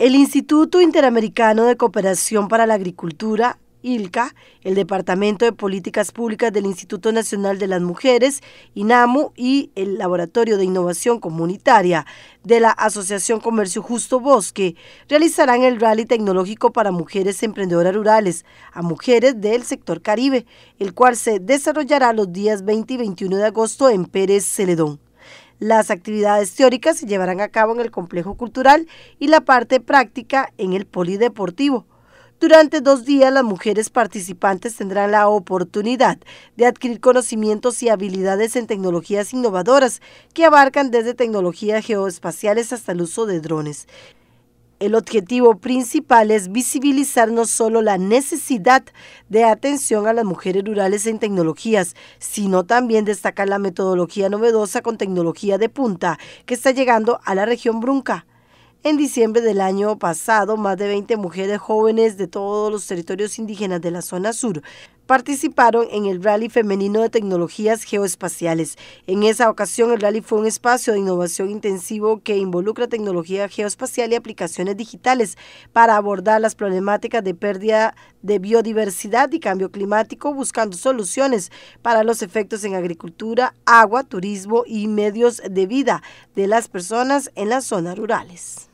El Instituto Interamericano de Cooperación para la Agricultura, ILCA, el Departamento de Políticas Públicas del Instituto Nacional de las Mujeres, INAMU, y el Laboratorio de Innovación Comunitaria de la Asociación Comercio Justo Bosque realizarán el rally tecnológico para mujeres emprendedoras rurales a mujeres del sector Caribe, el cual se desarrollará los días 20 y 21 de agosto en Pérez Celedón. Las actividades teóricas se llevarán a cabo en el complejo cultural y la parte práctica en el polideportivo. Durante dos días las mujeres participantes tendrán la oportunidad de adquirir conocimientos y habilidades en tecnologías innovadoras que abarcan desde tecnologías geoespaciales hasta el uso de drones. El objetivo principal es visibilizar no solo la necesidad de atención a las mujeres rurales en tecnologías, sino también destacar la metodología novedosa con tecnología de punta que está llegando a la región Brunca. En diciembre del año pasado, más de 20 mujeres jóvenes de todos los territorios indígenas de la zona sur participaron en el Rally Femenino de Tecnologías Geoespaciales. En esa ocasión, el rally fue un espacio de innovación intensivo que involucra tecnología geoespacial y aplicaciones digitales para abordar las problemáticas de pérdida de biodiversidad y cambio climático, buscando soluciones para los efectos en agricultura, agua, turismo y medios de vida de las personas en las zonas rurales.